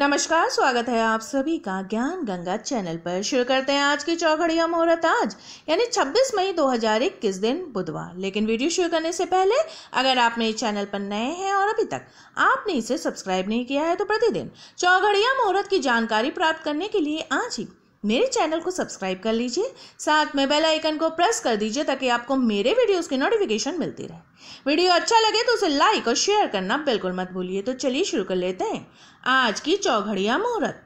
नमस्कार स्वागत है आप सभी का ज्ञान गंगा चैनल पर शुरू करते हैं आज की चौघड़िया मुहूर्त आज यानी 26 मई 2021 दिन बुधवार लेकिन वीडियो शुरू करने से पहले अगर आप मेरे चैनल पर नए हैं और अभी तक आपने इसे सब्सक्राइब नहीं किया है तो प्रतिदिन चौघड़िया मुहूर्त की जानकारी प्राप्त करने के लिए आज ही मेरे चैनल को सब्सक्राइब कर लीजिए साथ में बेल आइकन को प्रेस कर दीजिए ताकि आपको मेरे वीडियोस की नोटिफिकेशन मिलती रहे वीडियो अच्छा लगे तो उसे लाइक और शेयर करना बिल्कुल मत भूलिए तो चलिए शुरू कर लेते हैं आज की चौघड़िया मुहूर्त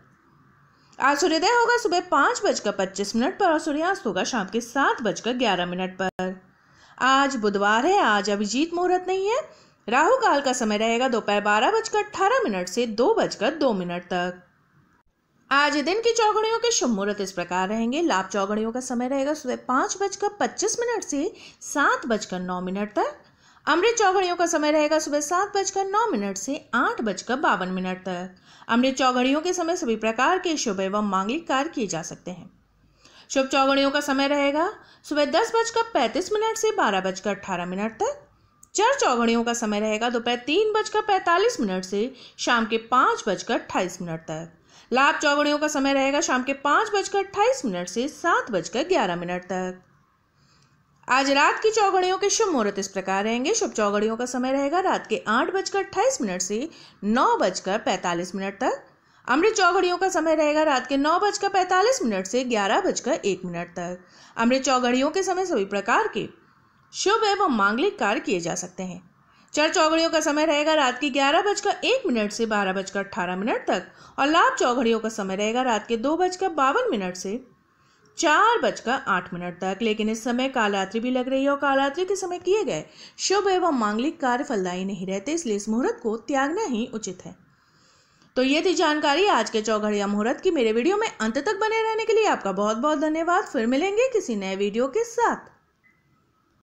आज सूर्योदय होगा सुबह पाँच बजकर पच्चीस मिनट पर और सूर्यास्त होगा शाम के सात बजकर ग्यारह मिनट पर आज बुधवार है आज अभिजीत मुहूर्त नहीं है राहु काल का समय रहेगा दोपहर बारह बजकर अट्ठारह मिनट से दो बजकर दो मिनट तक आज दिन की चौगड़ियों के शुभ मुहूर्त इस प्रकार रहेंगे लाभ चौगड़ियों का समय रहेगा सुबह पाँच बजकर पच्चीस मिनट से सात बजकर नौ मिनट तक अमृत चौघड़ियों का समय रहेगा सुबह सात बजकर नौ मिनट से आठ बजकर बावन मिनट तक अमृत चौघड़ियों के समय सभी प्रकार के शुभ एवं मांगलिक कार्य किए जा सकते हैं शुभ चौघड़ियों का समय रहेगा सुबह दस बजकर पैंतीस मिनट से बारह बजकर अट्ठारह मिनट तक चर चौघड़ियों का समय रहेगा दोपहर तीन बजकर पैंतालीस मिनट से शाम के पाँच बजकर अट्ठाईस मिनट तक लाभ चौगड़ियों का समय रहेगा शाम के पाँच बजकर अट्ठाईस मिनट से सात बजकर ग्यारह मिनट तक आज रात की चौगड़ियों के शुभ मुहूर्त इस प्रकार रहेंगे शुभ चौगड़ियों का समय रहेगा रात के आठ बजकर अट्ठाईस मिनट से नौ बजकर पैंतालीस मिनट तक अमृत चौघड़ियों का समय रहेगा रात के नौ बजकर पैंतालीस मिनट से ग्यारह बजकर एक मिनट तक अमृत चौगड़ियों के समय सभी प्रकार के शुभ एवं मांगलिक कार्य किए जा सकते हैं चर चौघड़ियों का समय रहेगा रात के ग्यारह बजकर एक मिनट से बारह बजकर अट्ठारह मिनट तक और लाभ चौघड़ियों का समय रहेगा रात के दो बजकर बावन मिनट से चार बजकर आठ मिनट तक लेकिन इस समय कालरात्रि भी लग रही है और कालरात्रि के समय किए गए शुभ एवं मांगलिक कार्य फलदायी नहीं रहते इसलिए इस मुहूर्त को त्यागना ही उचित है तो ये थी जानकारी आज के चौघड़िया मुहूर्त की मेरे वीडियो में अंत तक बने रहने के लिए आपका बहुत बहुत धन्यवाद फिर मिलेंगे किसी नए वीडियो के साथ